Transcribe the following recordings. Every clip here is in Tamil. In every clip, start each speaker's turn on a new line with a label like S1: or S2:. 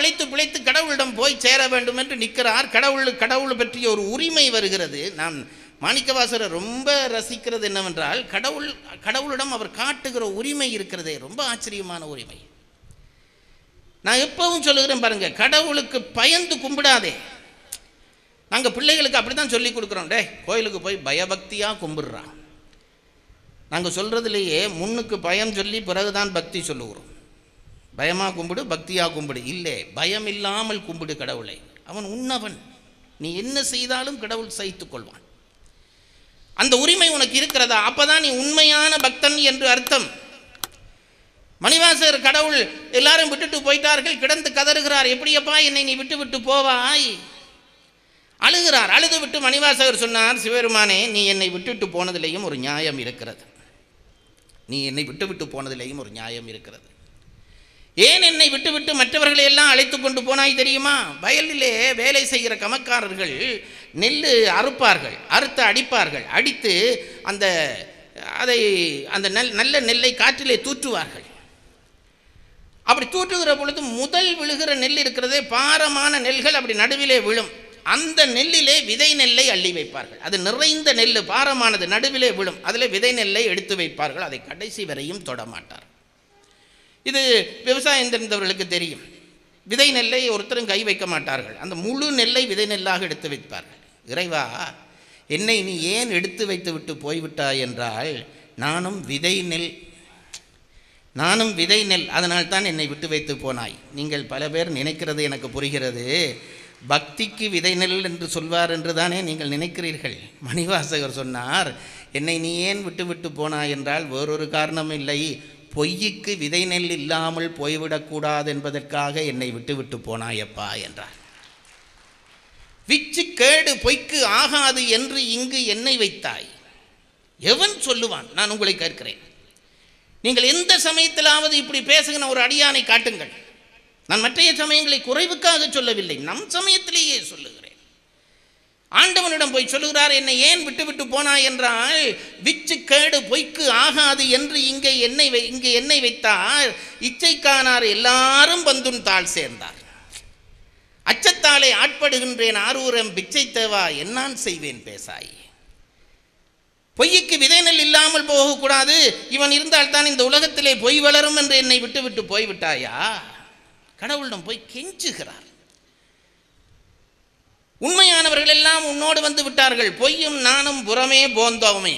S1: பிழைத்து பிழைத்து கடவுளிடம் போய் சேர வேண்டும் என்று நிற்கிறார் கடவுள் கடவுள் பற்றிய ஒரு உரிமை வருகிறது நான் மாணிக்கவாசரை ரொம்ப ரசிக்கிறது என்னவென்றால் கடவுள் கடவுளிடம் அவர் காட்டுகிற உரிமை இருக்கிறதே ரொம்ப ஆச்சரியமான உரிமை நான் எப்பவும் சொல்லுகிறேன் பாருங்கள் கடவுளுக்கு பயந்து கும்பிடாதே நாங்கள் பிள்ளைகளுக்கு அப்படி தான் சொல்லி கொடுக்குறோம் டே கோயிலுக்கு போய் பயபக்தியாக கும்பிடுறான் நாங்கள் சொல்கிறதுலேயே முன்னுக்கு பயம் சொல்லி பிறகு தான் பக்தி சொல்லுகிறோம் பயமாக கும்பிடு பக்தியாக கும்பிடு இல்லை பயம் இல்லாமல் கும்பிடு கடவுளை அவன் உன்னவன் நீ என்ன செய்தாலும் கடவுள் சகித்து கொள்வான் அந்த உரிமை உனக்கு இருக்கிறதா அப்போதான் நீ உண்மையான பக்தன் என்று அர்த்தம் மணிவாசர் கடவுள் எல்லாரும் விட்டுட்டு போயிட்டார்கள் கிடந்து கதறுகிறார் எப்படியப்பா என்னை நீ விட்டு விட்டு போவாய் அழுகிறார் அழுது விட்டு மணிவாசகர் சொன்னார் சிவபெருமானே நீ என்னை விட்டுட்டு போனதிலேயும் ஒரு நியாயம் இருக்கிறது நீ என்னை விட்டு விட்டு போனதிலேயும் ஒரு நியாயம் இருக்கிறது ஏன் என்னை விட்டுவிட்டு மற்றவர்களை எல்லாம் அழைத்து கொண்டு போனாய் தெரியுமா வயலிலே வேலை செய்கிற கமக்காரர்கள் நெல் அறுப்பார்கள் அறுத்து அடிப்பார்கள் அடித்து அந்த அதை அந்த நெல் நல்ல நெல்லை காற்றிலே தூற்றுவார்கள் அப்படி தூற்றுகிற பொழுது முதல் விழுகிற நெல் இருக்கிறதே பாரமான நெல்கள் அப்படி நடுவிலே விழும் அந்த நெல்லிலே விதை நெல்லை அள்ளி வைப்பார்கள் அது நிறைந்த நெல் பாரமானது நடுவிலே விழும் அதில் விதை நெல்லை எடுத்து வைப்பார்கள் அதை கடைசி வரையும் தொடமாட்டார்கள் இது விவசாயம் தெரிந்தவர்களுக்கு தெரியும் விதை நெல்லை ஒருத்தரும் கை வைக்க மாட்டார்கள் அந்த முழு நெல்லை விதை நெல்லாக எடுத்து வைப்பார்கள் இறைவா என்னை நீ ஏன் எடுத்து வைத்து விட்டு போய்விட்டாய் என்றால் நானும் விதை நெல் நானும் விதை நெல் அதனால் தான் என்னை விட்டு வைத்து போனாய் நீங்கள் பல பேர் நினைக்கிறது எனக்கு புரிகிறது பக்திக்கு விதை நெல் என்று சொல்வார் என்று தானே நீங்கள் நினைக்கிறீர்கள் மணிவாசகர் சொன்னார் என்னை நீ ஏன் விட்டு விட்டு போனாய் என்றால் வேறொரு காரணம் இல்லை பொய்யுக்கு விதை நெல் இல்லாமல் போய்விடக்கூடாது என்பதற்காக என்னை விட்டுவிட்டு போனாயப்பா என்றார் விச்சு கேடு பொய்க்கு ஆகாது என்று இங்கு என்னை வைத்தாய் எவன் சொல்லுவான் நான் உங்களை கேட்கிறேன் நீங்கள் எந்த சமயத்திலாவது இப்படி பேசுகிற ஒரு அடியானை காட்டுங்கள் நான் மற்றைய சமயங்களை குறைவுக்காக சொல்லவில்லை நம் சமயத்திலேயே சொல்லுகிறேன் ஆண்டவனிடம் போய் சொல்லுகிறார் என்னை ஏன் விட்டுவிட்டு போனாய் என்றால் விச்சு கேடு பொய்க்கு ஆகாது என்று இங்கே என்னை இங்கே என்னை வைத்தார் இச்சைக்கானார் எல்லாரும் வந்தும் தாள் சேர்ந்தார் அச்சத்தாலே ஆட்படுகின்றேன் ஆரூரம் பிச்சை தேவா என்னான் செய்வேன் பேசாய் பொய்யுக்கு விதைநெல் இல்லாமல் போகக்கூடாது இவன் இருந்தால் தான் இந்த உலகத்திலே பொய் வளரும் என்று என்னை விட்டுவிட்டு போய்விட்டாயா கடவுளிடம் போய் கெஞ்சுகிறார் உண்மையானவர்கள் எல்லாம் உன்னோடு வந்து விட்டார்கள் பொய்யும் நானும் புறமே போந்தோமே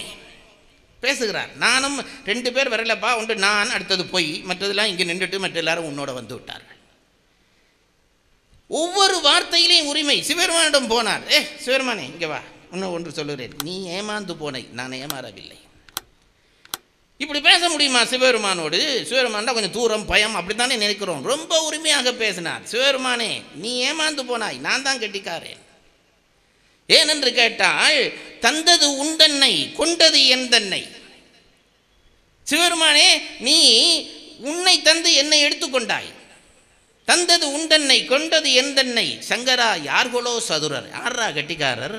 S1: பேசுகிறார் நானும் ரெண்டு பேர் வரலப்பா ஒன்று நான் அடுத்தது பொய் மற்றதெல்லாம் இங்கே நின்றுட்டு மற்ற எல்லாரும் உன்னோட வந்து விட்டார்கள் ஒவ்வொரு வார்த்தையிலையும் உரிமை சிவருமானிடம் போனார் ஏ சிவருமானே இங்கே வா இன்னும் ஒன்று சொல்லுகிறேன் நீ ஏமாந்து போனை நான் ஏமாறவில்லை இப்படி பேச முடியுமா சிவபெருமானோடு சிவபெருமான்டா கொஞ்சம் தூரம் பயம் அப்படி தானே நினைக்கிறோம் ரொம்ப உரிமையாக பேசினார் சிவபெருமானே நீ ஏமாந்து போனாய் நான் தான் கெட்டிக்காரேன் ஏனென்று கேட்டால் தந்தது உண்டென்னை கொண்டது எந்தென்னை சிவருமானே நீ உன்னை தந்து என்னை எடுத்துக்கொண்டாய் தந்தது உண்டென்னை கொண்டது எந்தென்னை சங்கரா யார்களோ சதுரர் யாரா கட்டிக்காரர்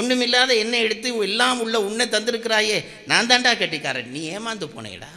S1: ஒன்றுமில்லாத என்னை எடுத்து எல்லாம் உள்ள உன்னை தந்திருக்கிறாயே நான் தாண்டா கட்டிக்காரன் நீ ஏமாந்து போனேடா